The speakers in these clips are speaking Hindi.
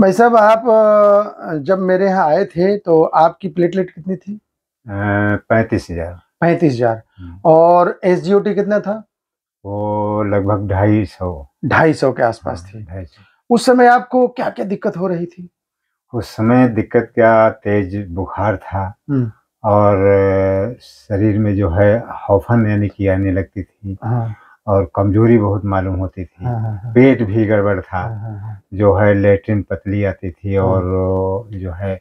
भाई साहब आप जब मेरे यहाँ आए थे तो आपकी प्लेटलेट कितनी थी पैंतीस हजार पैंतीस हजार हम्म। और एस कितना था वो लगभग ढाई सौ ढाई सौ के आसपास हाँ, थी ढाई उस समय आपको क्या क्या दिक्कत हो रही थी उस समय दिक्कत क्या तेज बुखार था हम्म। और शरीर में जो है हौफन यानी कि आने लगती थी हाँ। और कमजोरी बहुत मालूम होती थी हाँ, हाँ, हाँ। पेट भी गड़बड़ था जो है लेटरिन पतली आती थी और जो है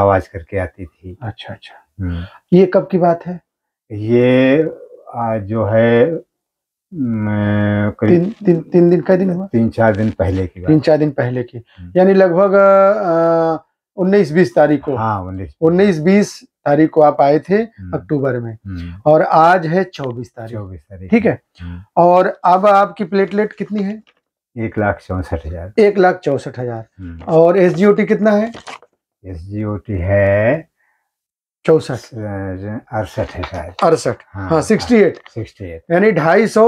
आवाज करके आती थी अच्छा अच्छा हम्म। ये कब की बात है ये जो है तीन तीन तीन दिन का दिन हुआ तीन चार दिन पहले की तीन चार दिन पहले की हम्म। यानी लगभग उन्नीस बीस तारीख को हाँ उन्नीस उन्नीस बीस तारीख को आप आए थे हम्म। अक्टूबर में हम्म। और आज है चौबीस तारीख चौबीस तारीख ठीक है हम्म। और अब आपकी प्लेटलेट कितनी है एक लाख चौसठ हजार एक लाख चौसठ हजार और एस कितना है एस है चौसठ अड़सठ है शायद अड़सठ हाँ।, हाँ सिक्सटी एट सिक्सटी एट यानी ढाई सौ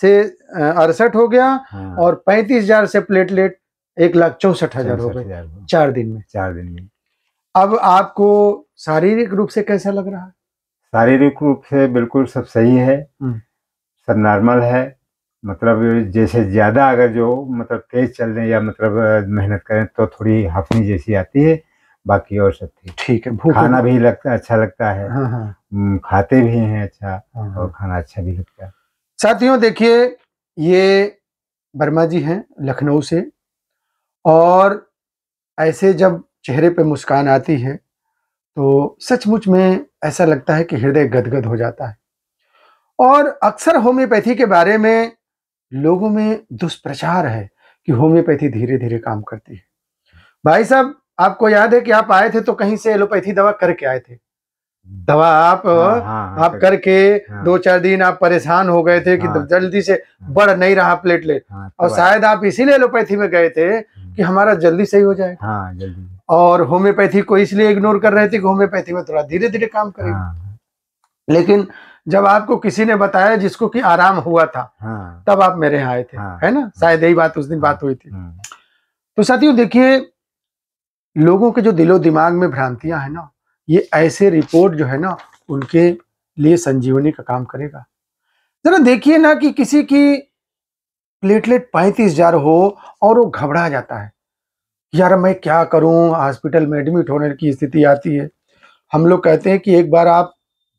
से अड़सठ हो गया हाँ, और पैंतीस हजार से प्लेटलेट एक लाख चौसठ हजार हो गए चार दिन में चार दिन में अब आपको शारीरिक रूप से कैसा लग रहा है शारीरिक रूप से बिल्कुल सब सही है हम्म। सब नॉर्मल है मतलब जैसे ज़्यादा अगर जो मतलब तेज चल रहे या मतलब मेहनत करें तो थोड़ी हफनी जैसी आती है बाकी और सब ठीक ठीक है भूख खाना भी लगता अच्छा लगता है हाँ हाँ। खाते भी हैं अच्छा हाँ, हाँ। और खाना अच्छा भी लगता है साथियों देखिए ये वर्मा जी हैं लखनऊ से और ऐसे जब चेहरे पे मुस्कान आती है तो सचमुच में ऐसा लगता है कि हृदय गदगद हो जाता है और अक्सर होम्योपैथी के बारे में लोगों में दुष्प्रचार है कि होम्योपैथी धीरे धीरे काम करती है भाई साहब आपको याद है कि आप आए थे तो कहीं से एलोपैथी दवा करके आए थे दवा आप हाँ, हाँ, हाँ आप करके हाँ, दो चार दिन आप परेशान हो गए थे कि हाँ, जल्दी से बढ़ नहीं रहा प्लेटलेट हाँ, तो और शायद आप इसीलिए एलोपैथी में गए थे कि हमारा जल्दी सही हो जाए हाँ जल्दी और होम्योपैथी को इसलिए इग्नोर कर रहे थे कि होम्योपैथी में थोड़ा धीरे धीरे काम करेगा हाँ। लेकिन जब आपको किसी ने बताया जिसको कि आराम हुआ था हाँ। तब आप मेरे यहाँ आए थे हाँ। है ना शायद यही बात उस दिन बात हुई थी हाँ। तो साथियों देखिए लोगों के जो दिलो दिमाग में भ्रांतियां है ना ये ऐसे रिपोर्ट जो है ना उनके लिए संजीवनी का काम करेगा जरा देखिए ना कि किसी की प्लेटलेट पैंतीस हजार हो और वो घबरा जाता है यार मैं क्या करूं हॉस्पिटल में एडमिट होने की स्थिति आती है हम लोग कहते हैं कि एक बार आप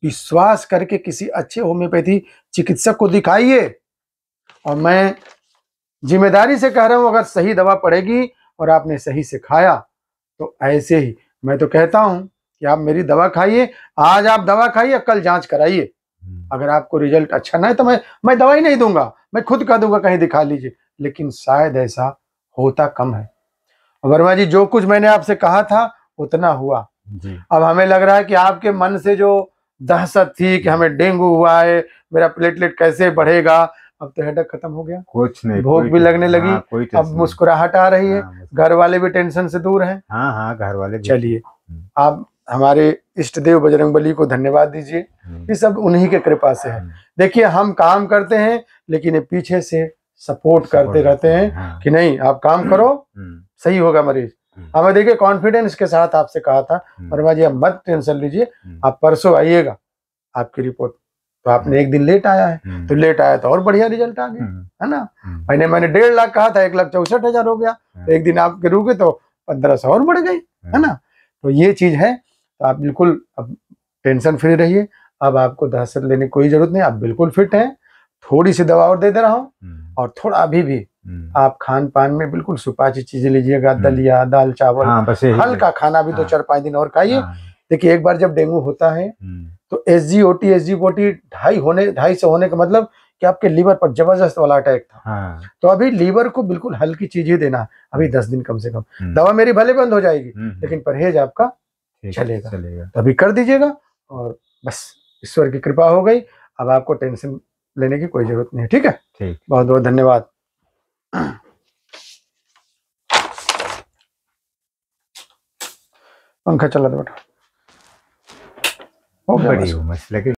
विश्वास करके किसी अच्छे होम्योपैथी चिकित्सक को दिखाइए और मैं जिम्मेदारी से कह रहा हूं अगर सही दवा पड़ेगी और आपने सही से खाया तो ऐसे ही मैं तो कहता हूं कि आप मेरी दवा खाइए आज आप दवा खाइए कल जांच कराइए अगर आपको रिजल्ट अच्छा ना है तो मैं मैं दवाई नहीं दूंगा मैं खुद कह दूंगा कहीं दिखा लीजिए लेकिन शायद ऐसा होता कम है वर्मा जी जो कुछ मैंने आपसे कहा था उतना हुआ अब हमें लग रहा है कि आपके मन से जो दहशत थी कि हमें डेंगू हुआ है मेरा प्लेटलेट कैसे बढ़ेगा अब तो हेडक खत्म हो गया कुछ नहीं भूख भी लगने लगी हाँ, अब मुस्कुराहट आ रही है हाँ, घर वाले भी टेंशन से दूर है हाँ, घर वाले चलिए हम्म। आप हमारे इष्ट देव बजरंग बली को धन्यवाद दीजिए हम्म। ये सब उन्हीं के कृपा से है हम्म। देखिए हम काम करते हैं लेकिन ये पीछे से सपोर्ट करते रहते हैं हाँ। कि नहीं आप काम हम्म। करो सही होगा मरीज हमें देखिए कॉन्फिडेंस के साथ आपसे कहा था वर्मा जी आप मत टेंशन लीजिए आप परसों आइएगा आपकी रिपोर्ट तो आपने एक दिन लेट आया है तो लेट आया तो और बढ़िया रिजल्ट आ गया है ना मैंने मैंने डेढ़ लाख कहा था एक लाख चौसठ हजार हो गया तो हाँ। एक दिन आपके रुके तो पंद्रह सौ और बढ़ गई है हाँ। ना तो ये चीज है तो आप बिल्कुल अब टेंशन फ्री रहिए अब आपको दहशत लेने की कोई जरूरत नहीं आप बिल्कुल फिट हैं थोड़ी सी दवा और दे दे रहा हूँ हम्म। और थोड़ा अभी भी हम्म। आप खान पान में बिल्कुल सुपाची चीजें लीजिएगा हम्म। दलिया दाल चावल हाँ, हल्का खाना भी दो हाँ। चार पाँच दिन और खाइए हाँ। देखिए एक बार जब डेंगू होता है तो S G O T S G O T ढाई होने ढाई से होने का मतलब कि आपके लीवर पर जबरदस्त वाला अटैक था हाँ। तो अभी लीवर को बिल्कुल हल्की चीज ही देना अभी दस दिन कम से कम दवा मेरी भले बंद हो जाएगी लेकिन परहेज आपका चलेगा चलेगा तो अभी कर दीजिएगा और बस ईश्वर की कृपा हो गई अब आपको टेंशन लेने की कोई जरूरत नहीं है ठीक है ठीक बहुत बहुत धन्यवाद पंखा चला दो बेटा बड़ी मस्त लगी